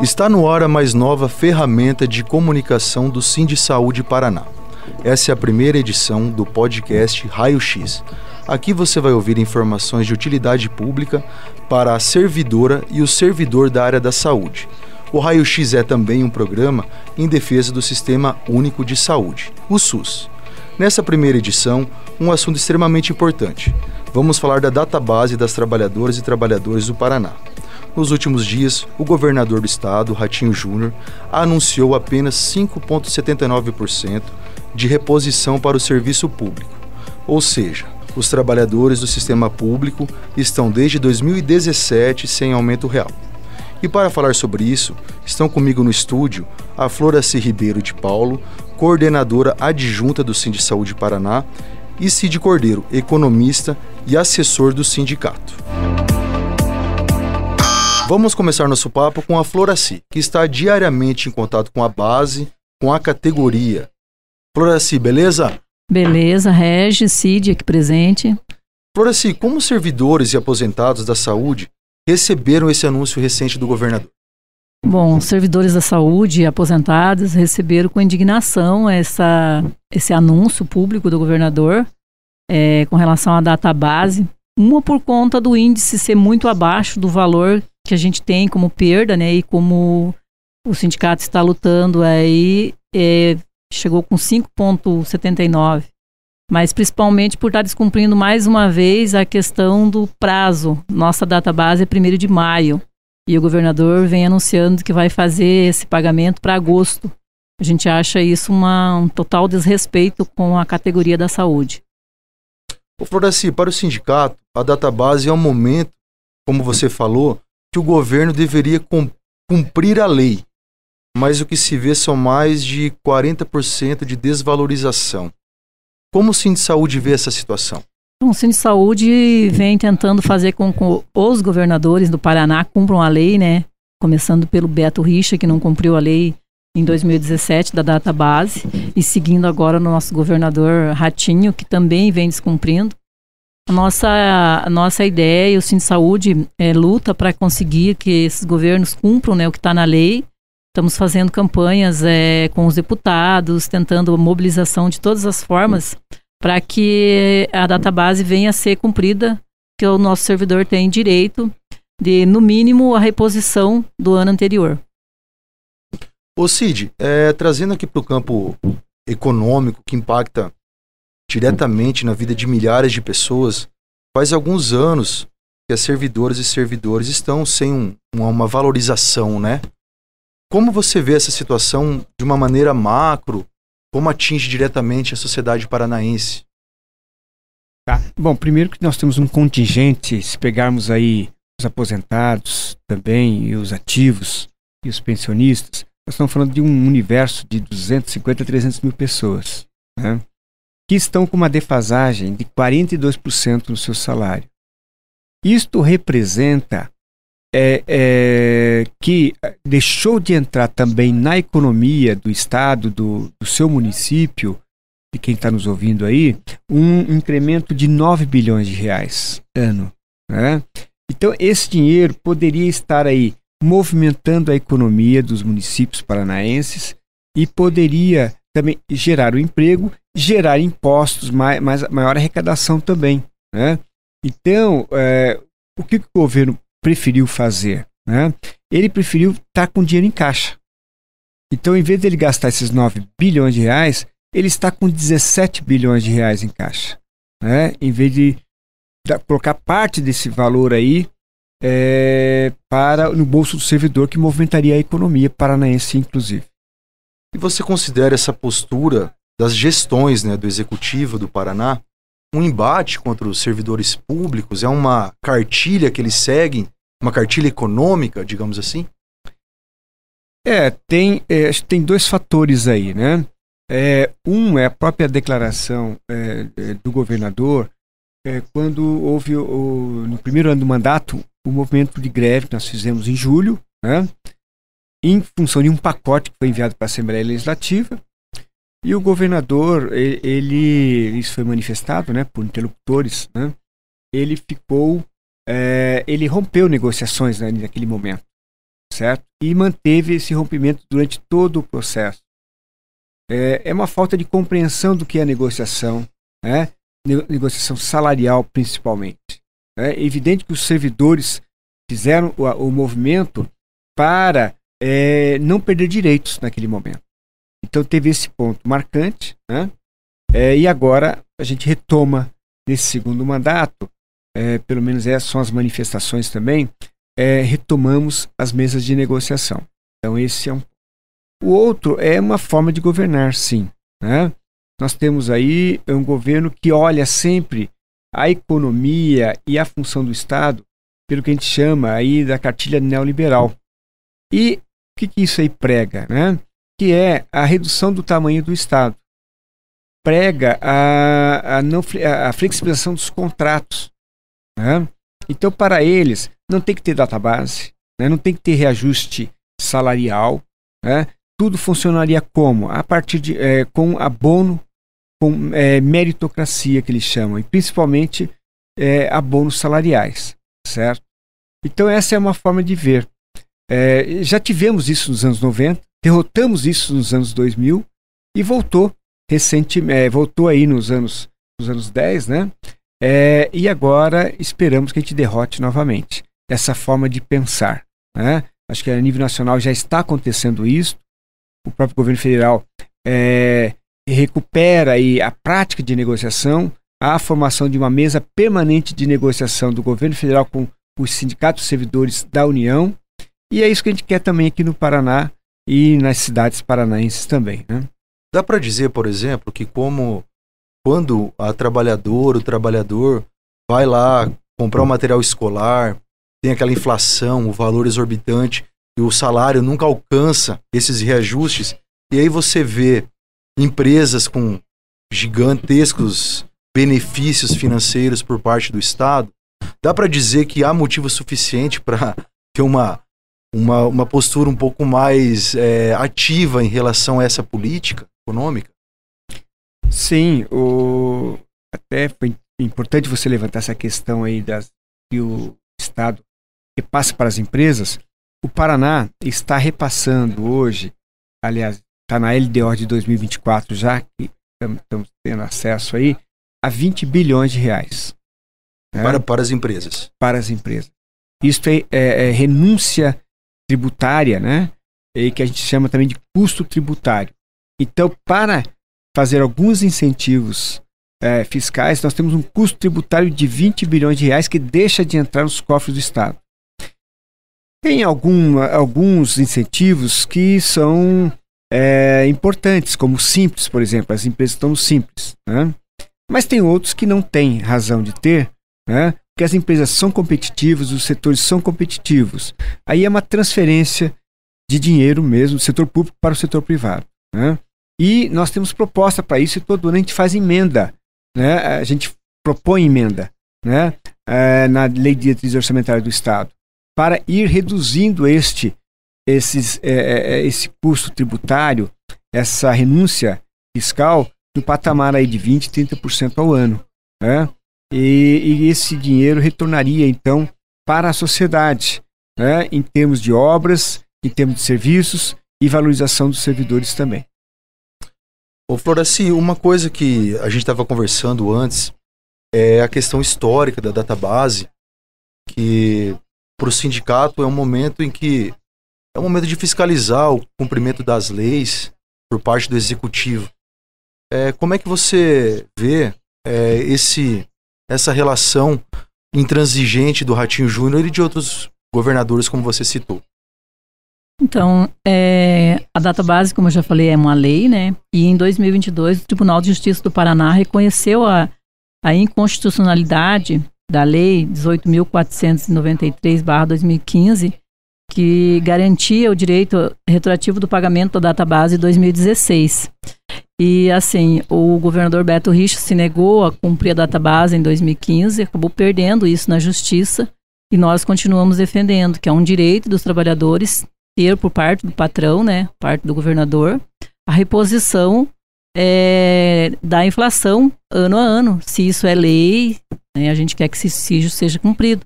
Está no ar a mais nova ferramenta de comunicação do Sim de Saúde Paraná. Essa é a primeira edição do podcast Raio X. Aqui você vai ouvir informações de utilidade pública para a servidora e o servidor da área da saúde. O Raio X é também um programa em defesa do Sistema Único de Saúde, o SUS. Nessa primeira edição, um assunto extremamente importante. Vamos falar da database das trabalhadoras e trabalhadores do Paraná. Nos últimos dias, o governador do estado, Ratinho Júnior, anunciou apenas 5,79% de reposição para o serviço público. Ou seja, os trabalhadores do sistema público estão desde 2017 sem aumento real. E para falar sobre isso, estão comigo no estúdio a Floraci Ribeiro de Paulo, coordenadora adjunta do de Saúde Paraná, e Cid Cordeiro, economista e assessor do sindicato. Vamos começar nosso papo com a Floraci, que está diariamente em contato com a base, com a categoria. Floraci, beleza? Beleza, Regis, Cid aqui presente. Floraci, como servidores e aposentados da saúde receberam esse anúncio recente do governador? Bom, servidores da saúde e aposentados receberam com indignação essa, esse anúncio público do governador é, com relação à data base. Uma por conta do índice ser muito abaixo do valor que a gente tem como perda, né? E como o sindicato está lutando aí, é, chegou com 5,79. Mas principalmente por estar descumprindo mais uma vez a questão do prazo. Nossa data base é 1 de maio. E o governador vem anunciando que vai fazer esse pagamento para agosto. A gente acha isso uma, um total desrespeito com a categoria da saúde. Ô Floraci, para o sindicato, a data base é um momento, como você falou, que o governo deveria cumprir a lei, mas o que se vê são mais de 40% de desvalorização. Como o Cine Saúde vê essa situação? Então, o Cine Saúde vem tentando fazer com que os governadores do Paraná cumpram a lei, né? Começando pelo Beto Richa, que não cumpriu a lei em 2017 da data base, e seguindo agora no nosso governador Ratinho, que também vem descumprindo. Nossa, a nossa ideia, o Sim Saúde é, luta para conseguir que esses governos cumpram né, o que está na lei. Estamos fazendo campanhas é, com os deputados, tentando mobilização de todas as formas para que a database venha a ser cumprida, que o nosso servidor tem direito de, no mínimo, a reposição do ano anterior. Ô Cid, é, trazendo aqui para o campo econômico que impacta diretamente na vida de milhares de pessoas, faz alguns anos que as servidoras e servidores estão sem um, uma valorização, né? Como você vê essa situação de uma maneira macro? Como atinge diretamente a sociedade paranaense? Tá. Bom, primeiro que nós temos um contingente, se pegarmos aí os aposentados também, e os ativos, e os pensionistas, nós estamos falando de um universo de 250 a 300 mil pessoas. Né? que estão com uma defasagem de 42% no seu salário. Isto representa é, é, que deixou de entrar também na economia do estado, do, do seu município, de quem está nos ouvindo aí, um incremento de 9 bilhões de reais ano. Né? Então, esse dinheiro poderia estar aí movimentando a economia dos municípios paranaenses e poderia também gerar o emprego, gerar impostos, mais, mais, maior arrecadação também. Né? Então, é, o que, que, o governo preferiu fazer? Né? Ele preferiu estar tá com dinheiro em caixa. Então, em vez dele gastar esses 9 bilhões de reais, ele está com 17 bilhões de reais em caixa. Né? Em vez de da, colocar parte desse valor aí é, para no bolso do servidor que movimentaria a economia paranaense, inclusive. E você considera essa postura das gestões né, do Executivo do Paraná um embate contra os servidores públicos? É uma cartilha que eles seguem? Uma cartilha econômica, digamos assim? É, tem, é, tem dois fatores aí, né? É, um é a própria declaração é, é do governador, é, quando houve o, no primeiro ano do mandato o movimento de greve que nós fizemos em julho, né? em função de um pacote que foi enviado para a Assembleia Legislativa. E o governador, ele, isso foi manifestado né, por interlocutores, né, ele ficou, é, ele rompeu negociações né, naquele momento, certo? E manteve esse rompimento durante todo o processo. É, é uma falta de compreensão do que é negociação, né? negociação salarial principalmente. Né? É evidente que os servidores fizeram o, o movimento para é, não perder direitos naquele momento. Então teve esse ponto marcante, né? É, e agora a gente retoma nesse segundo mandato, é, pelo menos essas é, são as manifestações também, é, retomamos as mesas de negociação. Então esse é um. O outro é uma forma de governar, sim. Né? Nós temos aí é um governo que olha sempre a economia e a função do Estado pelo que a gente chama aí da cartilha neoliberal. E que, que isso aí prega? Né? Que é a redução do tamanho do Estado. Prega a, a, não, a flexibilização dos contratos. Né? Então, para eles, não tem que ter database, né? não tem que ter reajuste salarial. Né? Tudo funcionaria como? A partir de, é, com abono, com é, meritocracia, que eles chamam, e principalmente é, abonos salariais, certo? Então, essa é uma forma de ver. É, já tivemos isso nos anos 90, derrotamos isso nos anos 2000 e voltou recentemente, é, voltou aí nos anos, nos anos 10, né? É, e agora esperamos que a gente derrote novamente essa forma de pensar. Né? Acho que a nível nacional já está acontecendo isso. O próprio governo federal é, recupera aí a prática de negociação, a formação de uma mesa permanente de negociação do governo federal com os sindicatos servidores da União e é isso que a gente quer também aqui no Paraná e nas cidades paranaenses também. Né? Dá para dizer, por exemplo, que como quando a trabalhadora, o trabalhador vai lá comprar um material escolar, tem aquela inflação, o valor exorbitante e o salário nunca alcança esses reajustes, e aí você vê empresas com gigantescos benefícios financeiros por parte do Estado, dá para dizer que há motivo suficiente para ter uma uma, uma postura um pouco mais é, ativa em relação a essa política econômica? Sim, o... até foi importante você levantar essa questão aí das... que o Estado repassa para as empresas. O Paraná está repassando hoje, aliás, está na LDO de 2024 já, que estamos tendo acesso aí, a 20 bilhões de reais. Né? Para, para as empresas. Para as empresas. isso é, é, é renúncia tributária, né? E que a gente chama também de custo tributário. Então, para fazer alguns incentivos é, fiscais, nós temos um custo tributário de 20 bilhões de reais que deixa de entrar nos cofres do Estado. Tem algum, alguns incentivos que são é, importantes, como Simples, por exemplo. As empresas estão simples. Né? Mas tem outros que não têm razão de ter, né? que as empresas são competitivas, os setores são competitivos. Aí é uma transferência de dinheiro mesmo do setor público para o setor privado. Né? E nós temos proposta para isso e todo ano a gente faz emenda. Né? A gente propõe emenda né? É, na Lei de Diretriz Orçamentária do Estado para ir reduzindo este esses, é, esse custo tributário, essa renúncia fiscal, no patamar aí de 20%, 30% ao ano. Né? e, e esse dinheiro retornaria então para a sociedade, né, em termos de obras, em termos de serviços e valorização dos servidores também. Ô Floraci, assim, uma coisa que a gente estava conversando antes é a questão histórica da database, que para o sindicato é um momento em que é um momento de fiscalizar o cumprimento das leis por parte do executivo. É, como é que você vê é, esse essa relação intransigente do Ratinho Júnior e de outros governadores, como você citou? Então, é, a data base, como eu já falei, é uma lei, né? E em 2022, o Tribunal de Justiça do Paraná reconheceu a, a inconstitucionalidade da Lei 18.493-2015, que garantia o direito retroativo do pagamento da data base 2016. E assim, o governador Beto Richa se negou a cumprir a data base em 2015, acabou perdendo isso na justiça e nós continuamos defendendo que é um direito dos trabalhadores ter por parte do patrão, né, parte do governador, a reposição é, da inflação ano a ano. Se isso é lei, né, a gente quer que esse sigilo seja cumprido.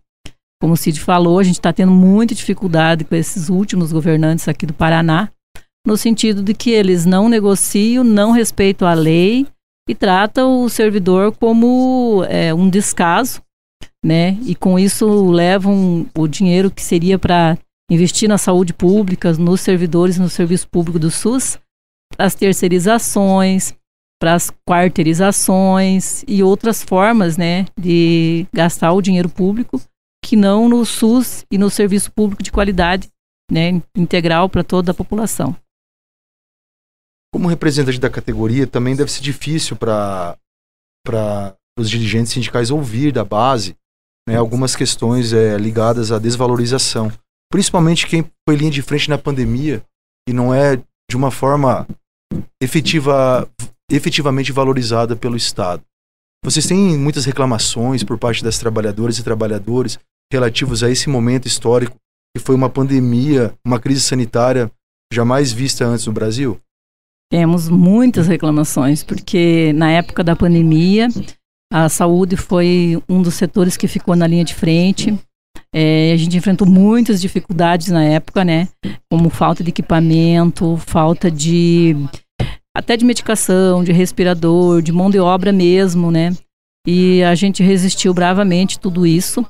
Como o Cid falou, a gente está tendo muita dificuldade com esses últimos governantes aqui do Paraná, no sentido de que eles não negociam, não respeitam a lei e tratam o servidor como é, um descaso, né? E com isso levam o dinheiro que seria para investir na saúde pública, nos servidores, no serviço público do SUS, para as terceirizações, para as quarteirizações e outras formas, né, de gastar o dinheiro público que não no SUS e no serviço público de qualidade, né, integral para toda a população como representante da categoria, também deve ser difícil para os dirigentes sindicais ouvir da base né, uhum. algumas questões é, ligadas à desvalorização. Principalmente quem foi linha de frente na pandemia e não é de uma forma efetiva, efetivamente valorizada pelo Estado. Vocês têm muitas reclamações por parte das trabalhadoras e trabalhadores relativos a esse momento histórico que foi uma pandemia, uma crise sanitária jamais vista antes no Brasil? Temos muitas reclamações, porque na época da pandemia, a saúde foi um dos setores que ficou na linha de frente. É, a gente enfrentou muitas dificuldades na época, né? Como falta de equipamento, falta de até de medicação, de respirador, de mão de obra mesmo, né? E a gente resistiu bravamente tudo isso.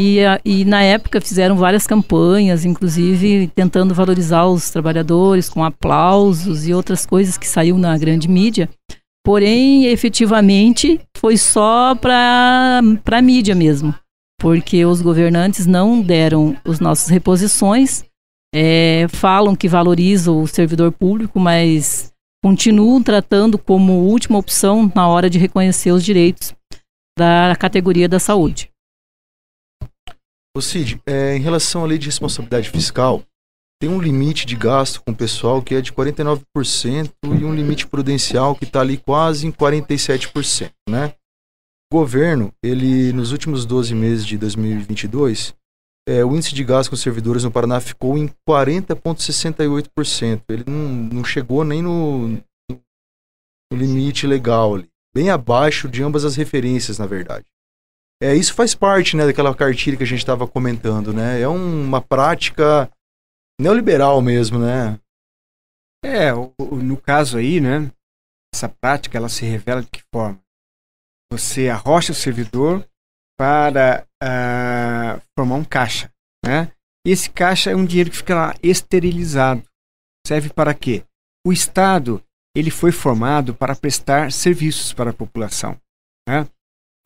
E, ah, e na época fizeram várias campanhas, inclusive tentando valorizar os trabalhadores com aplausos e outras coisas que saiu na grande mídia. Porém, efetivamente, foi só para a mídia mesmo, porque os governantes não deram os nossos reposições, é, falam que valorizam o servidor público, mas continuam tratando como última opção na hora de reconhecer os direitos da categoria da saúde. Ô Cid, é, em relação à lei de responsabilidade fiscal, tem um limite de gasto com o pessoal que é de 49% e um limite prudencial que está ali quase em 47%, né? O governo, ele nos últimos 12 meses de 2022, é, o índice de gasto com servidores no Paraná ficou em 40,68%. Ele não, não chegou nem no, no limite legal ali, bem abaixo de ambas as referências, na verdade. É, isso faz parte né, daquela cartilha que a gente estava comentando, né? É uma prática neoliberal mesmo, né? É, no caso aí, né? Essa prática ela se revela de que forma? Você arrocha o servidor para uh, formar um caixa, né? Esse caixa é um dinheiro que fica lá esterilizado. Serve para quê? O Estado ele foi formado para prestar serviços para a população. Né?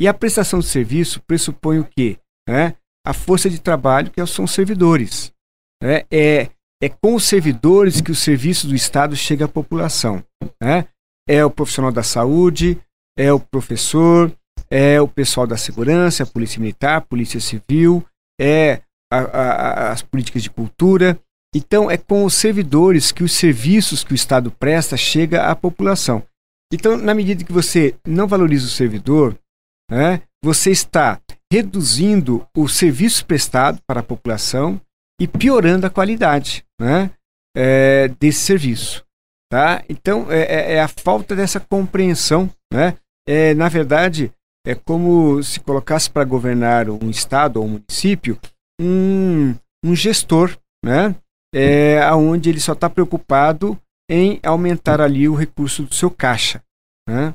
E a prestação de serviço pressupõe o quê? É, a força de trabalho, que é são os servidores. É, é, é, com os servidores que o serviço do Estado chega à população. Né? É o profissional da saúde, é o professor, é o pessoal da segurança, a polícia militar, a polícia civil, é a, a, as políticas de cultura. Então, é com os servidores que os serviços que o Estado presta chega à população. Então, na medida que você não valoriza o servidor, né, você está reduzindo o serviço prestado para a população e piorando a qualidade né, é, desse serviço. Tá? Então, é, é, é, a falta dessa compreensão. Né? É, na verdade, é como se colocasse para governar um estado ou um município um, um gestor, né? É, onde ele só está preocupado em aumentar ali o recurso do seu caixa. Né?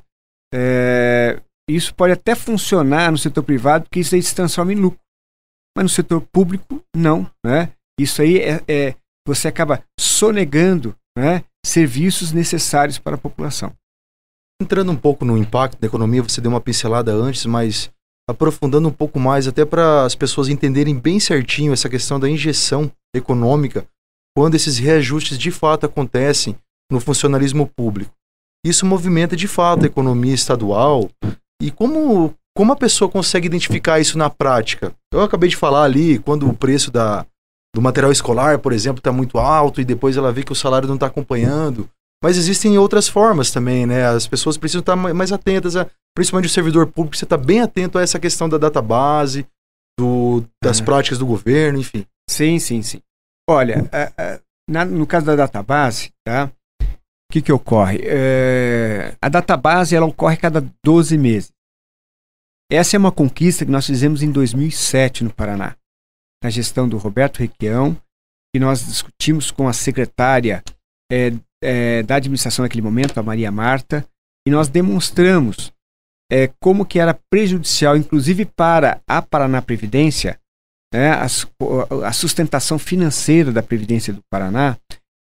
É, isso pode até funcionar no setor privado, porque isso aí se transforma em lucro. Mas no setor público, não. Né? Isso aí é, é você acaba sonegando né, serviços necessários para a população. Entrando um pouco no impacto da economia, você deu uma pincelada antes, mas aprofundando um pouco mais, até para as pessoas entenderem bem certinho essa questão da injeção econômica, quando esses reajustes de fato acontecem no funcionalismo público. Isso movimenta de fato a economia estadual, e como, como a pessoa consegue identificar isso na prática? Eu acabei de falar ali, quando o preço da, do material escolar, por exemplo, está muito alto e depois ela vê que o salário não está acompanhando. Mas existem outras formas também, né? As pessoas precisam estar tá mais atentas, a, principalmente o servidor público, você está bem atento a essa questão da database, do, das é. práticas do governo, enfim. Sim, sim, sim. Olha, é, é, na, no caso da database, tá? O que, que ocorre? É, a database ela ocorre cada 12 meses. Essa é uma conquista que nós fizemos em 2007 no Paraná, na gestão do Roberto Requião, e nós discutimos com a secretária é, é, da administração naquele momento, a Maria Marta, e nós demonstramos é, como que era prejudicial, inclusive para a Paraná Previdência, né, a, a sustentação financeira da Previdência do Paraná,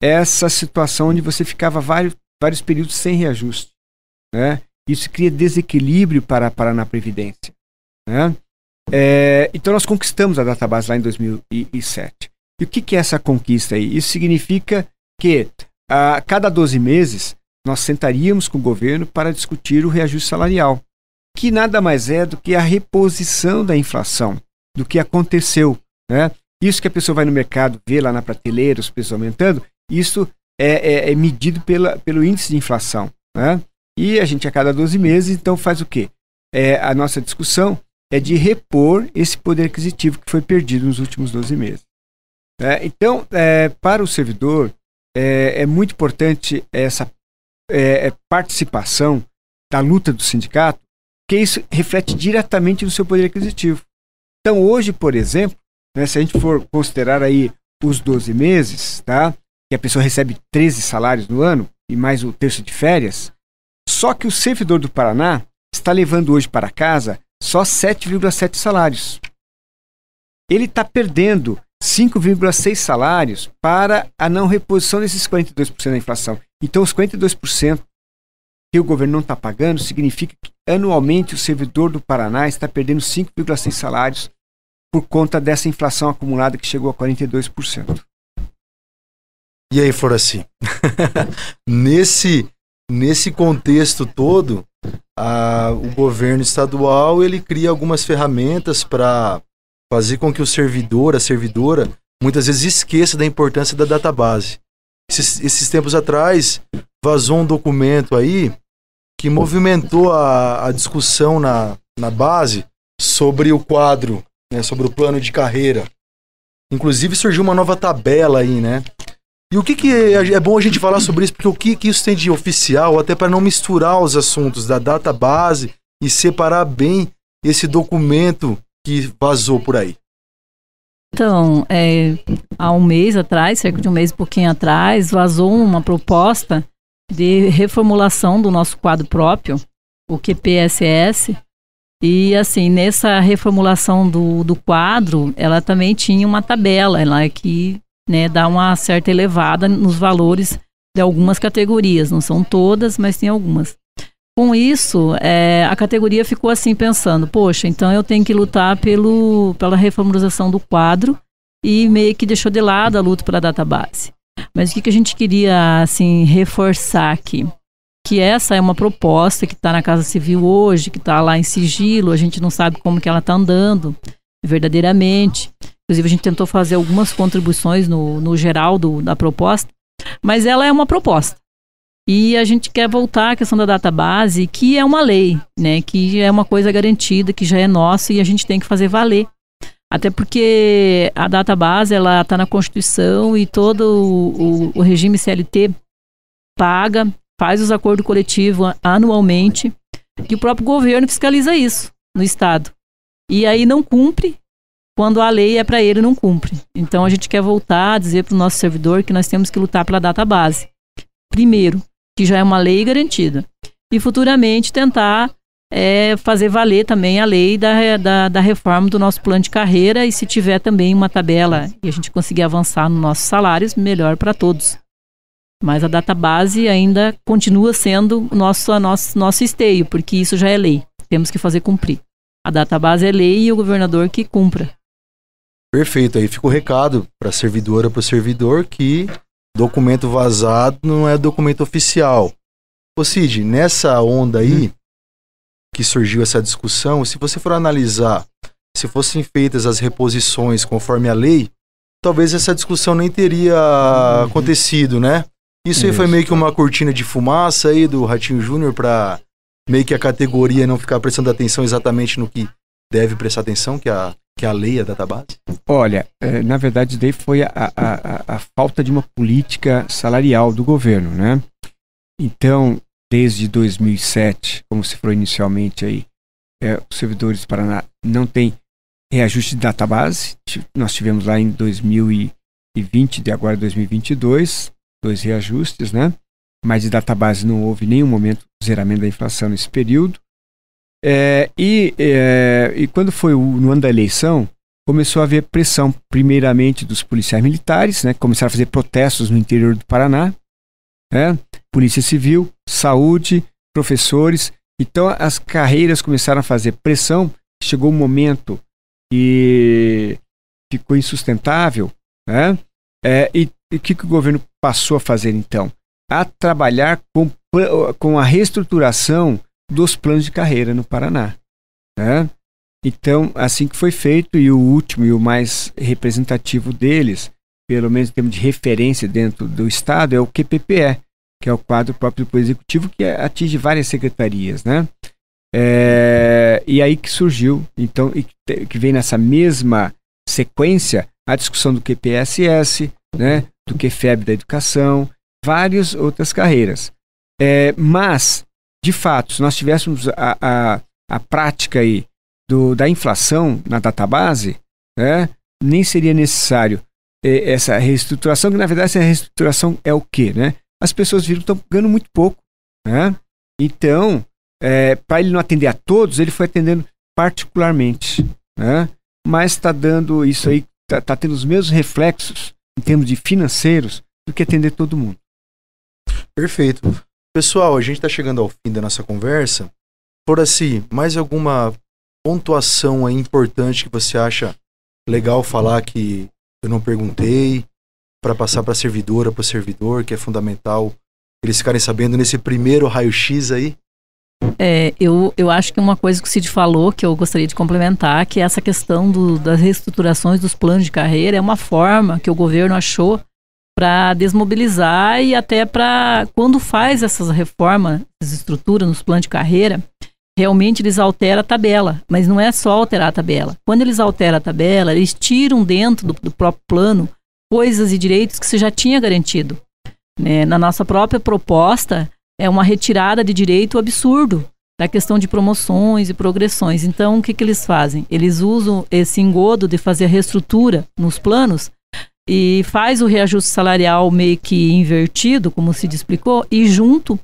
essa situação onde você ficava vários, vários períodos sem reajuste. Né? Isso cria desequilíbrio para, para na Previdência. Né? É, então nós conquistamos a database lá em 2007. E o que, que é essa conquista aí? Isso significa que a cada 12 meses nós sentaríamos com o governo para discutir o reajuste salarial, que nada mais é do que a reposição da inflação, do que aconteceu. Né? Isso que a pessoa vai no mercado, vê lá na prateleira os preços aumentando, isso é, é, é medido pela, pelo índice de inflação. Né? E a gente, a cada 12 meses, então faz o quê? É, a nossa discussão é de repor esse poder aquisitivo que foi perdido nos últimos 12 meses. Né? então, é, para o servidor, é, é muito importante essa é, é participação da luta do sindicato, que isso reflete diretamente no seu poder aquisitivo. Então, hoje, por exemplo, né, se a gente for considerar aí os 12 meses, tá? que a pessoa recebe 13 salários no ano e mais o terço de férias, só que o servidor do Paraná está levando hoje para casa só 7,7 salários. Ele está perdendo 5,6 salários para a não reposição desses 42% da inflação. Então, os 42% que o governo não está pagando significa que anualmente o servidor do Paraná está perdendo 5,6 salários por conta dessa inflação acumulada que chegou a 42%. E aí, Floraci? nesse, nesse contexto todo, a, o governo estadual ele cria algumas ferramentas para fazer com que o servidor, a servidora, muitas vezes esqueça da importância da database. Esses, esses tempos atrás, vazou um documento aí que movimentou a, a discussão na, na base sobre o quadro, né, sobre o plano de carreira. Inclusive surgiu uma nova tabela aí, né? E o que, que é, é, bom a gente falar sobre isso, porque o que, que isso tem de oficial, até para não misturar os assuntos da data base e separar bem esse documento que vazou por aí? Então, é, há um mês atrás, cerca de um mês e pouquinho atrás, vazou uma proposta de reformulação do nosso quadro próprio, o QPSS. E assim, nessa reformulação do, do quadro, ela também tinha uma tabela lá é que né, dá uma certa elevada nos valores de algumas categorias, não são todas, mas tem algumas. Com isso, é, a categoria ficou assim pensando: poxa, então eu tenho que lutar pelo, pela reformulação do quadro e meio que deixou de lado a luta pela database. Mas o que, que a gente queria assim reforçar aqui? Que essa é uma proposta que está na Casa Civil hoje, que está lá em sigilo, a gente não sabe como que ela está andando verdadeiramente. Inclusive, a gente tentou fazer algumas contribuições no, no geral do, da proposta, mas ela é uma proposta. E a gente quer voltar à questão da data base que é uma lei, né? Que é uma coisa garantida, que já é nossa e a gente tem que fazer valer. Até porque a data ela está na Constituição e todo o, o, o regime CLT paga, faz os acordos coletivos anualmente, e o próprio governo fiscaliza isso no Estado. E aí não cumpre, quando a lei é para ele não cumpre. Então a gente quer voltar a dizer para o nosso servidor que nós temos que lutar pela data base. Primeiro, que já é uma lei garantida. E futuramente tentar é, fazer valer também a lei da, da, da reforma do nosso plano de carreira e se tiver também uma tabela e a gente conseguir avançar nos nossos salários, melhor para todos. Mas a data base ainda continua sendo nosso, nosso, nosso esteio, porque isso já é lei. Temos que fazer cumprir. A data base é lei e o governador que cumpra. Perfeito, aí fica o recado para servidora servidora, para servidor, que documento vazado não é documento oficial. Ô Cid, nessa onda aí hum. que surgiu essa discussão, se você for analisar se fossem feitas as reposições conforme a lei, talvez essa discussão nem teria uhum. acontecido, né? Isso aí Isso. foi meio que uma cortina de fumaça aí do Ratinho Júnior para meio que a categoria não ficar prestando atenção exatamente no que deve prestar atenção, que é a que a lei é database? Olha, eh, na verdade, daí foi a, a, a, a falta de uma política salarial do governo, né? Então, desde 2007, como se falou inicialmente aí, é, os servidores do Paraná não têm reajuste de database. Nós tivemos lá em 2020, de agora 2022, dois reajustes, né? Mas de database não houve nenhum momento zeramento da inflação nesse período. É, e, é, e quando foi o, no ano da eleição, começou a haver pressão, primeiramente dos policiais militares, né? Começaram a fazer protestos no interior do Paraná, né? Polícia Civil, saúde, professores. Então as carreiras começaram a fazer pressão. Chegou um momento que ficou insustentável, né? É, e o que, que o governo passou a fazer então? A trabalhar com, com a reestruturação dos planos de carreira no Paraná. Né? Então, assim que foi feito, e o último e o mais representativo deles, pelo menos em termos de referência dentro do Estado, é o QPPE, que é o quadro próprio do Executivo, que atinge várias secretarias. Né? É, e aí que surgiu, então, e que vem nessa mesma sequência a discussão do QPSS, né, do QFEB da educação, várias outras carreiras. É, mas de fato, se nós tivéssemos a, a, a prática aí do, da inflação na database, né, nem seria necessário eh, essa reestruturação, que na verdade essa reestruturação é o quê? Né? As pessoas viram que estão ganhando muito pouco. Né? Então, eh, para ele não atender a todos, ele foi atendendo particularmente. Né? Mas está dando isso aí, está tá tendo os mesmos reflexos em termos de financeiros do que atender todo mundo. Perfeito. Pessoal, a gente está chegando ao fim da nossa conversa. Por assim, mais alguma pontuação aí importante que você acha legal falar que eu não perguntei para passar para a servidora, para o servidor, que é fundamental eles ficarem sabendo nesse primeiro raio-x aí? É, eu, eu acho que uma coisa que o Cid falou, que eu gostaria de complementar, que é essa questão do, das reestruturações dos planos de carreira é uma forma que o governo achou para desmobilizar e até para quando faz essas reformas, essas estruturas nos planos de carreira, realmente eles alteram a tabela, mas não é só alterar a tabela. Quando eles alteram a tabela, eles tiram dentro do, do próprio plano coisas e direitos que você já tinha garantido. Né? Na nossa própria proposta, é uma retirada de direito absurdo da questão de promoções e progressões. Então, o que, que eles fazem? Eles usam esse engodo de fazer a reestrutura nos planos e faz o reajuste salarial meio que invertido, como se explicou, e junto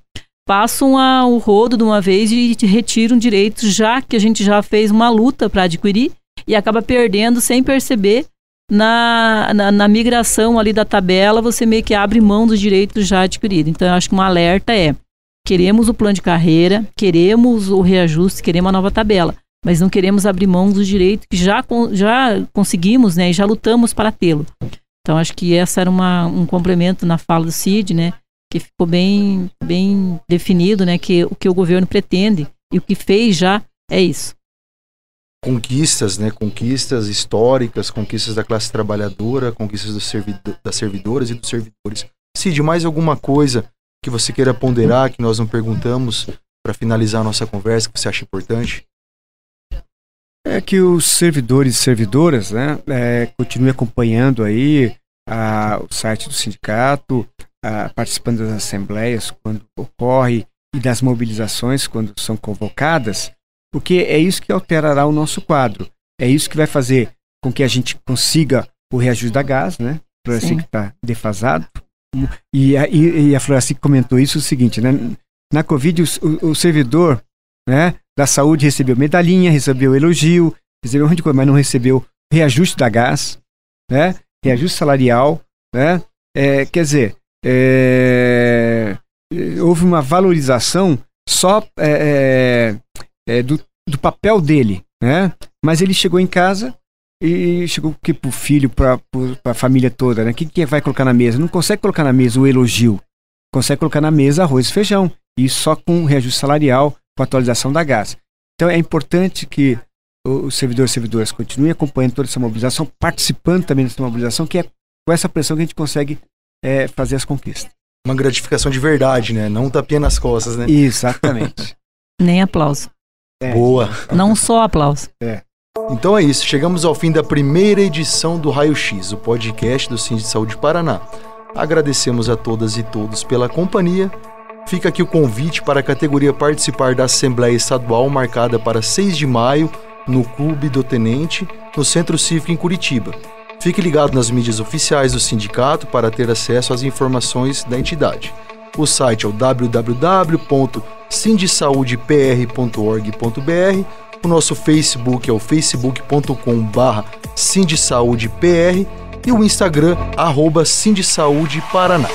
passam a, o rodo de uma vez e retiram direitos, já que a gente já fez uma luta para adquirir e acaba perdendo sem perceber na, na, na, migração ali da tabela, você meio que abre mão dos direitos já adquiridos. Então, eu acho que um alerta é: queremos o plano de carreira, queremos o reajuste, queremos a nova tabela, mas não queremos abrir mão dos direitos que já, já conseguimos né, e já lutamos para tê-lo. Então acho que essa era uma, um complemento na fala do Cid, né, que ficou bem bem definido, né, que o que o governo pretende e o que fez já é isso. Conquistas, né, conquistas históricas, conquistas da classe trabalhadora, conquistas do servido, das servidoras e dos servidores. Cid, mais alguma coisa que você queira ponderar que nós não perguntamos para finalizar a nossa conversa que você acha importante? é que os servidores e servidoras né, é, continuem acompanhando aí a, o site do sindicato, a, participando das assembleias quando ocorre e das mobilizações quando são convocadas, porque é isso que alterará o nosso quadro. É isso que vai fazer com que a gente consiga o reajuste da gás, né? Floraci que está defasado. E a, e, a comentou isso é o seguinte, né? Na Covid, o, o, o servidor, né? da saúde recebeu medalhinha, recebeu elogio, recebeu um monte de coisa, mas não recebeu reajuste da gás, né? reajuste salarial. Né? É, quer dizer, é, é houve uma valorização só é, é, é, do, do papel dele. Né? Mas ele chegou em casa e chegou que o filho, para a família toda, né? O que, que vai colocar na mesa? Não consegue colocar na mesa o elogio. Consegue colocar na mesa arroz e feijão. E só com reajuste salarial, com a atualização da GAS. Então é importante que os servidores e servidoras continuem acompanhando toda essa mobilização, participando também dessa mobilização, que é com essa pressão que a gente consegue é, fazer as conquistas. Uma gratificação de verdade, né? Não tapinha nas costas, né? Exatamente. Nem aplauso. É. Boa. Não só aplauso. É. Então é isso, chegamos ao fim da primeira edição do Raio X, o podcast do Cinto de Saúde Paraná. Agradecemos a todas e todos pela companhia fica aqui o convite para a categoria participar da Assembleia Estadual marcada para 6 de maio no Clube do Tenente, no Centro Cívico em Curitiba. Fique ligado nas mídias oficiais do sindicato para ter acesso às informações da entidade. O site é o www.sindisaudepr.org.br. O nosso Facebook é o facebook.com/barra e o Instagram arroba Paraná.